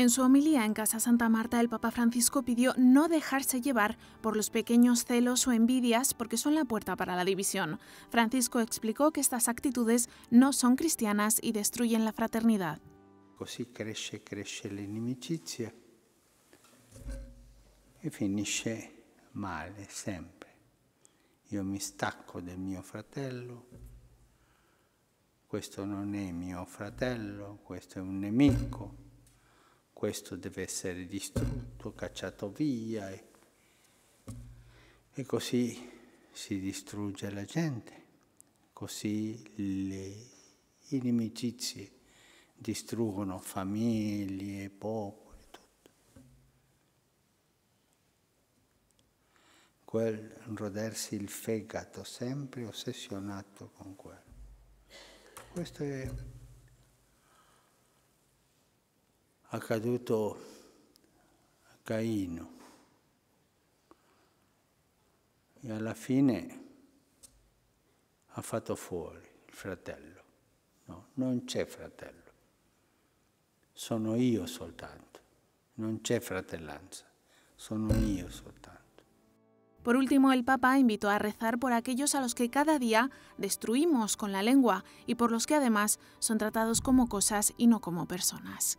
En su homilía en Casa Santa Marta, el Papa Francisco pidió no dejarse llevar por los pequeños celos o envidias porque son la puerta para la división. Francisco explicó que estas actitudes no son cristianas y destruyen la fraternidad. crece, crece la l'inimicizia y e finisce mal, siempre. Yo me stacco del mio fratello, questo no es mio fratello, questo es un nemico. questo deve essere distrutto, cacciato via e, e così si distrugge la gente, così le inimicizie distruggono famiglie, popoli, tutto. Quel rodersi il fegato, sempre ossessionato con quello. Questo è accaduto a Caino. E alla fine ha fatto fuori il fratello. No, non c'è fratello. Sono io soltanto. Non c'è fratellanza. Sono io soltanto. Por último, el Papa invitó a rezar por aquellos a los que cada día destruimos con la lengua y por los que además son tratados como cosas y no como personas.